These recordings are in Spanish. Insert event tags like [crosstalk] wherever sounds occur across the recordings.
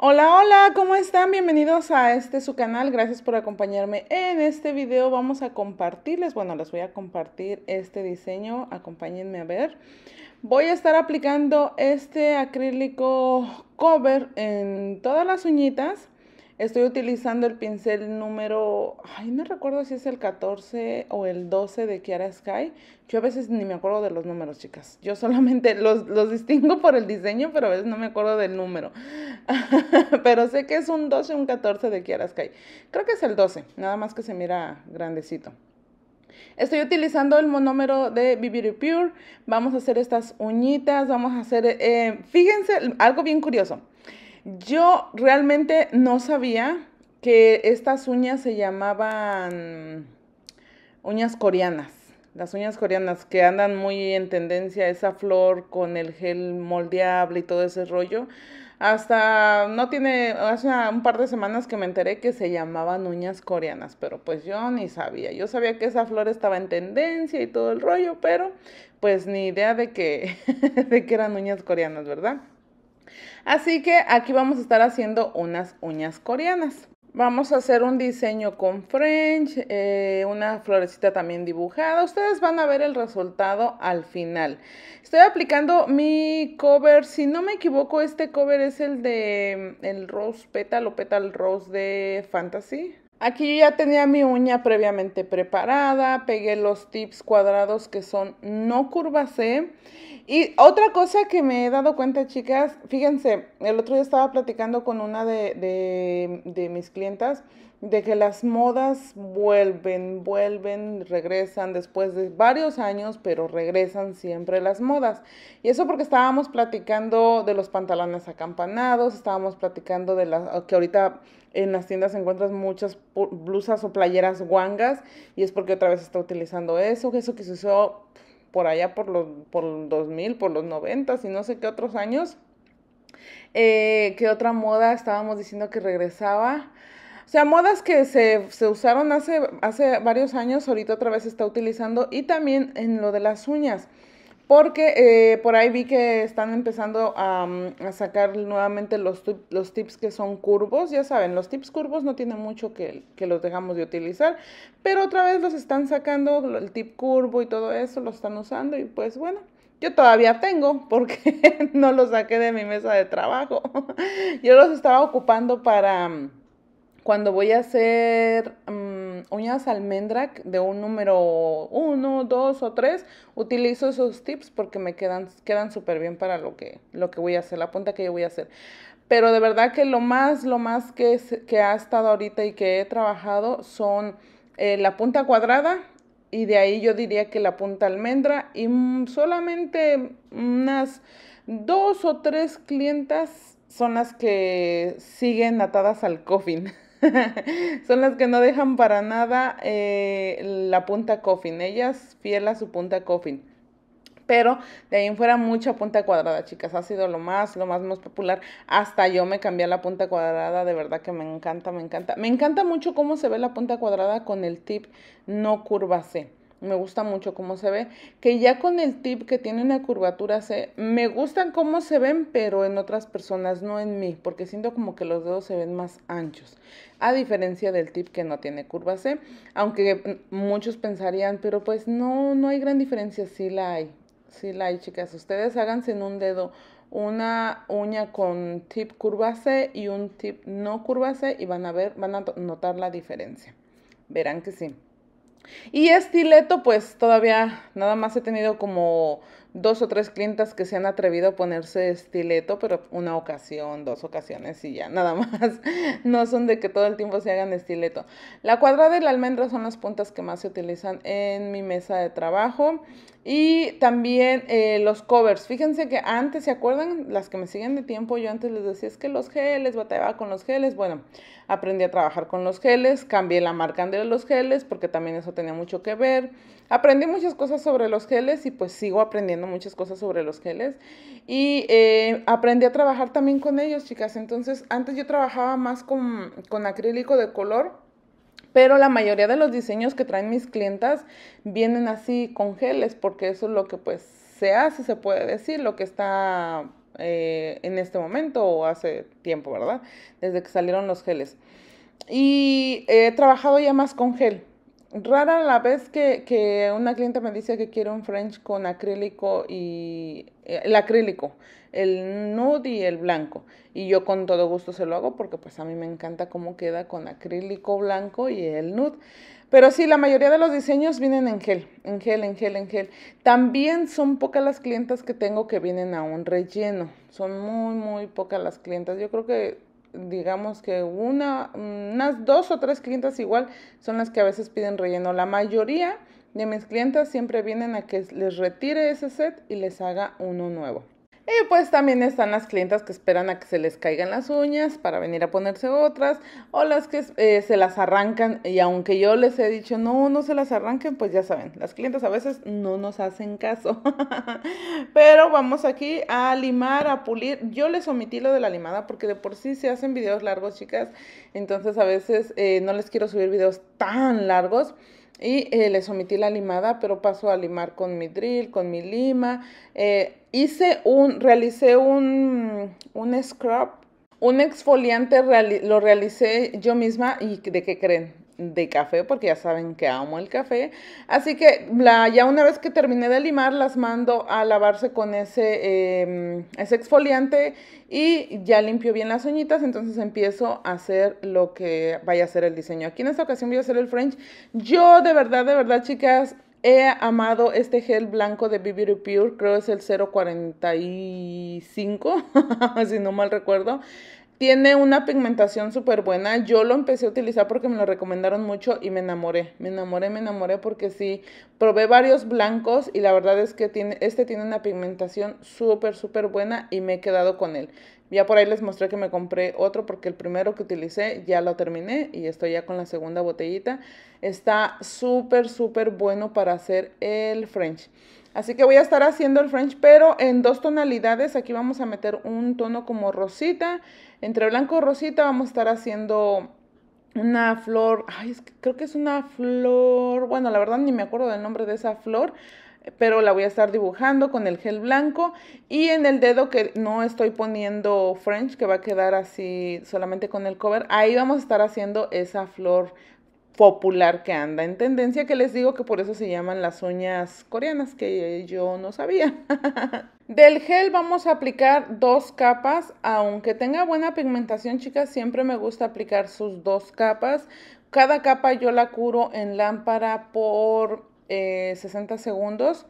Hola, hola, ¿cómo están? Bienvenidos a este su canal. Gracias por acompañarme. En este video vamos a compartirles, bueno, les voy a compartir este diseño. Acompáñenme a ver. Voy a estar aplicando este acrílico cover en todas las uñitas Estoy utilizando el pincel número, ay, no recuerdo si es el 14 o el 12 de Kiara Sky. Yo a veces ni me acuerdo de los números, chicas. Yo solamente [laughs] los, distingo por el diseño, pero a veces no me acuerdo del número. [laughs] pero sé que es un 12 un 14 de Kiara Sky. Creo que es el 12, nada más que se mira grandecito. Estoy utilizando el monómero de Be Beauty Pure. Vamos a hacer estas uñitas, vamos a hacer, eh, fíjense, algo bien curioso. Yo realmente no sabía que estas uñas se llamaban uñas coreanas. Las uñas coreanas que andan muy en tendencia, esa flor con el gel moldeable y todo ese rollo. Hasta no tiene, hace un par de semanas que me enteré que se llamaban uñas coreanas, pero pues yo ni sabía. Yo sabía que esa flor estaba en tendencia y todo el rollo, pero pues ni idea de que, [laughs] de que eran uñas coreanas, ¿verdad? Así que aquí vamos a estar haciendo unas uñas coreanas. Vamos a hacer un diseño con French, eh, una florecita también dibujada. Ustedes van a ver el resultado al final. Estoy aplicando mi cover, si no me equivoco, este cover es el de mm, el Rose Petal o Petal Rose de Fantasy. Aquí ya tenía mi uña previamente preparada, pegué los tips cuadrados que son no curvas Y otra cosa que me he dado cuenta, chicas, fíjense, el otro día estaba platicando con una de, de, de mis clientas de que las modas vuelven, vuelven, regresan después de varios años, pero regresan siempre las modas. Y eso porque estábamos platicando de los pantalones acampanados, estábamos platicando de las que ahorita en las tiendas encuentras muchas blusas o playeras guangas y es porque otra vez está utilizando eso, que eso que se usó por allá por los 2000, por los 90 y no sé qué otros años. Eh, que ¿Qué otra moda estábamos diciendo que regresaba? O sea, modas que se, usaron hace, hace varios años, ahorita otra vez se está utilizando, y también en lo de las uñas, porque eh, por ahí vi que están empezando a, mm, sacar nuevamente los, tips que son curvos, ya saben, los tips curvos no tienen mucho que, que, los dejamos de utilizar, pero otra vez los están sacando, el tip curvo y todo eso, lo están usando, y pues bueno. Yo todavía tengo porque [laughs] no los saqué de mi mesa de trabajo. [laughs] Yo los estaba ocupando para, mm, cuando voy a hacer mm, uñas almendra de un número 1, 2 o 3, utilizo esos tips porque me quedan, quedan súper bien para lo que, lo que voy a hacer, la punta que yo voy a hacer. Pero de verdad que lo más, lo más que, que ha estado ahorita y que he trabajado son eh, la punta cuadrada y de ahí yo diría que la punta almendra y mm, solamente unas dos o tres clientas son las que siguen atadas al coffin. [laughs] [laughs] son las que no dejan para nada eh, la punta coffin. Ellas fiel a su punta coffin. Pero de ahí en fuera mucha punta cuadrada, chicas. Ha sido lo más, lo más, más popular. Hasta yo me cambié la punta cuadrada. De verdad que me encanta, me encanta. Me encanta mucho cómo se ve la punta cuadrada con el tip no C me gusta mucho cómo se ve. Que ya con el tip que tiene una curvatura C, me gustan cómo se ven, pero en otras personas, no en mí, porque siento como que los dedos se ven más anchos. A diferencia del tip que no tiene curva C, aunque muchos pensarían, pero pues no, no hay gran diferencia. Sí la hay, sí la hay, chicas. Ustedes háganse en un dedo una uña con tip curva C y un tip no curva C y van a ver, van a notar la diferencia. Verán que sí. Y estileto, pues todavía nada más he tenido como dos o tres clientas que se han atrevido a ponerse estileto, pero una ocasión, dos ocasiones y ya, nada [laughs] más. No son de que todo el tiempo se hagan estileto. La cuadrada y la almendra son las puntas que más se utilizan en mi mesa de trabajo. Y también eh, los covers. Fíjense que antes, ¿se acuerdan? Las que me siguen de tiempo, yo antes les decía, es que los geles, batallaba con los geles. Bueno, aprendí a trabajar con los geles, cambié la marca de los geles porque también eso tenía mucho que ver. Aprendí muchas cosas sobre los geles y pues sigo aprendiendo muchas cosas sobre los geles. Y eh, aprendí a trabajar también con ellos, chicas. Entonces, antes yo trabajaba más con, acrílico de color pero la mayoría de los diseños que traen mis clientas vienen así con geles, porque eso es lo que pues se hace, se puede decir, lo que está eh, en este momento o hace tiempo, ¿verdad? Desde que salieron los geles. Y eh, he trabajado ya más con gel, rara la vez que, una cliente me dice que quiere un French con acrílico y eh, el acrílico, el nude y el blanco. Y yo con todo gusto se lo hago porque pues a mí me encanta cómo queda con acrílico blanco y el nude. Pero sí, la mayoría de los diseños vienen en gel, en gel, en gel, en gel. También son pocas las clientas que tengo que vienen a un relleno. Son muy, muy pocas las clientas. Yo creo que digamos que una, mm, unas dos o tres clientas igual son las que a veces piden relleno. La mayoría de mis clientas siempre vienen a que les retire ese set y les haga uno nuevo. Y pues también están las clientas que esperan a que se les caigan las uñas para venir a ponerse otras, o las que eh, se las arrancan, y aunque yo les he dicho, no, no se las arranquen, pues ya saben, las clientas a veces no nos hacen caso. [laughs] Pero vamos aquí a limar, a pulir. Yo les omití lo de la limada porque de por sí se hacen videos largos, chicas, entonces a veces eh, no les quiero subir videos tan largos y eh, les omití la limada, pero paso a limar con mi drill, con mi lima. Eh, hice un, realicé un, un scrub, un exfoliante, lo realicé yo misma y ¿de qué creen? de café, porque ya saben que amo el café. Así que la, ya una vez que terminé de limar, las mando a lavarse con ese, em, ese exfoliante y ya limpio bien las uñitas, entonces empiezo a hacer lo que vaya a ser el diseño. Aquí en esta ocasión voy a hacer el French. Yo de verdad, de verdad, chicas, He amado este gel blanco de BB Pure, creo es el 045, [laughs] si no mal recuerdo. Tiene una pigmentación súper buena. Yo lo empecé a utilizar porque me lo recomendaron mucho y me enamoré. Me enamoré, me enamoré porque sí, probé varios blancos y la verdad es que tiene, este tiene una pigmentación súper, súper buena y me he quedado con él. Ya por ahí les mostré que me compré otro porque el primero que utilicé ya lo terminé y estoy ya con la segunda botellita. Está súper, súper bueno para hacer el French. Así que voy a estar haciendo el French, pero en dos tonalidades. Aquí vamos a meter un tono como rosita. Entre blanco y rosita vamos a estar haciendo una flor. Ay, creo que es una flor. Bueno, la verdad ni me acuerdo del nombre de esa flor pero la voy a estar dibujando con el gel blanco y en el dedo que no estoy poniendo French, que va a quedar así solamente con el cover, ahí vamos a estar haciendo esa flor popular que anda en tendencia, que les digo que por eso se llaman las uñas coreanas, que yo no sabía. [laughs] Del gel vamos a aplicar dos capas, aunque tenga buena pigmentación chicas, siempre me gusta aplicar sus dos capas. Cada capa yo la curo en lámpara por 60 eh, segundos.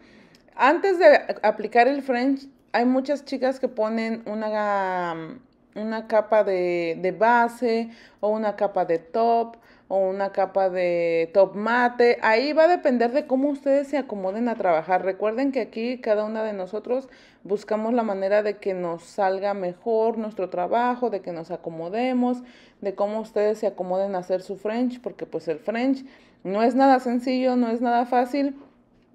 Antes de aplicar el French, hay muchas chicas que ponen una una capa de, base o una capa de top o una capa de top mate. Ahí va a depender de cómo ustedes se acomoden a trabajar. Recuerden que aquí cada una de nosotros buscamos la manera de que nos salga mejor nuestro trabajo, de que nos acomodemos, de cómo ustedes se acomoden a hacer su French, porque pues el French no es nada sencillo, no es nada fácil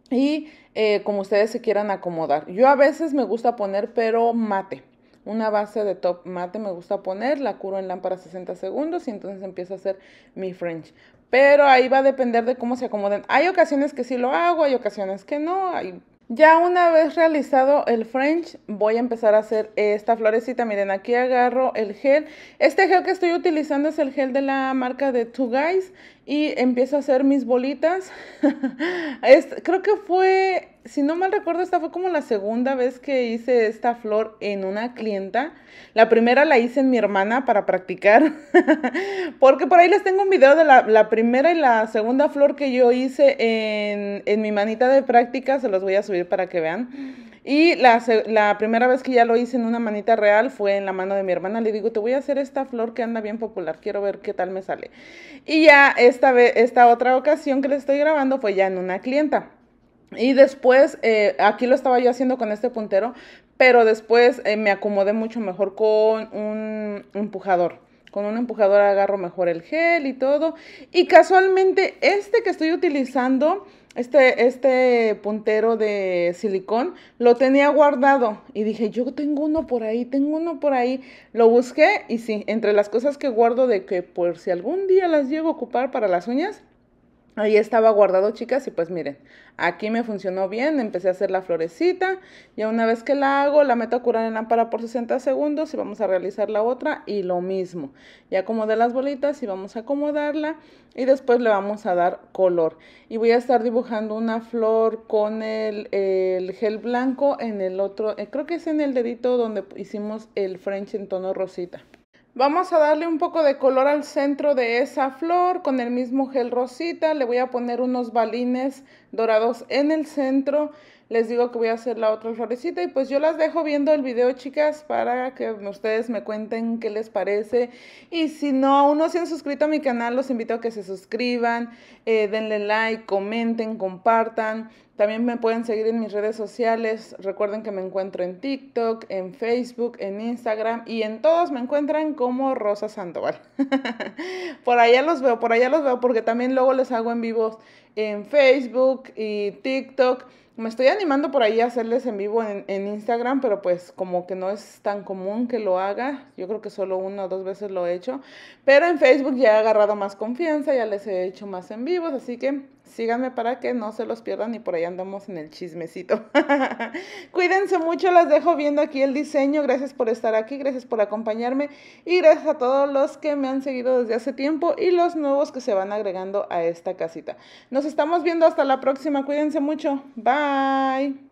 y eh, como ustedes se quieran acomodar. Yo a veces me gusta poner pero mate una base de top mate me gusta poner, la curo en lámpara 60 segundos y entonces empiezo a hacer mi French. Pero ahí va a depender de cómo se acomoden. Hay ocasiones que sí lo hago, hay ocasiones que no. Hay... Ya una vez realizado el French, voy a empezar a hacer esta florecita. Miren, aquí agarro el gel. Este gel que estoy utilizando es el gel de la marca de Two Guys. Y empiezo a hacer mis bolitas. [laughs] es, creo que fue si no mal recuerdo, esta fue como la segunda vez que hice esta flor en una clienta. La primera la hice en mi hermana para practicar, [laughs] porque por ahí les tengo un video de la, primera y la segunda flor que yo hice en, mi manita de práctica, se los voy a subir para que vean. Y la, primera vez que ya lo hice en una manita real fue en la mano de mi hermana. Le digo, te voy a hacer esta flor que anda bien popular, quiero ver qué tal me sale. Y ya esta, esta otra ocasión que les estoy grabando fue ya en una clienta. Y después, eh, aquí lo estaba yo haciendo con este puntero, pero después eh, me acomodé mucho mejor con un empujador. Con un empujador agarro mejor el gel y todo. Y casualmente este que estoy utilizando, este, este puntero de silicón, lo tenía guardado. Y dije, yo tengo uno por ahí, tengo uno por ahí. Lo busqué y sí, entre las cosas que guardo de que por si algún día las llego a ocupar para las uñas, Ahí estaba guardado, chicas, y pues miren, aquí me funcionó bien, empecé a hacer la florecita, y una vez que la hago, la meto a curar en lámpara por 60 segundos y vamos a realizar la otra y lo mismo. Ya acomodé las bolitas y vamos a acomodarla y después le vamos a dar color. Y voy a estar dibujando una flor con el, gel blanco en el otro, eh, creo que es en el dedito donde hicimos el French en tono rosita. Vamos a darle un poco de color al centro de esa flor con el mismo gel rosita. Le voy a poner unos balines dorados en el centro les digo que voy a hacer la otra florecita y pues yo las dejo viendo el video, chicas, para que ustedes me cuenten qué les parece. Y si no, aún no se han suscrito a mi canal, los invito a que se suscriban, eh, denle like, comenten, compartan. También me pueden seguir en mis redes sociales. Recuerden que me encuentro en TikTok, en Facebook, en Instagram y en todos me encuentran como Rosa Sandoval. [laughs] por allá los veo, por allá los veo porque también luego les hago en vivo en Facebook y TikTok. Me estoy animando por ahí a hacerles en vivo en, Instagram, pero pues como que no es tan común que lo haga. Yo creo que solo una o dos veces lo he hecho. Pero en Facebook ya he agarrado más confianza, ya les he hecho más en vivos, así que Síganme para que no se los pierdan y por ahí andamos en el chismecito. [laughs] Cuídense mucho, las dejo viendo aquí el diseño. Gracias por estar aquí, gracias por acompañarme y gracias a todos los que me han seguido desde hace tiempo y los nuevos que se van agregando a esta casita. Nos estamos viendo hasta la próxima, cuídense mucho. Bye.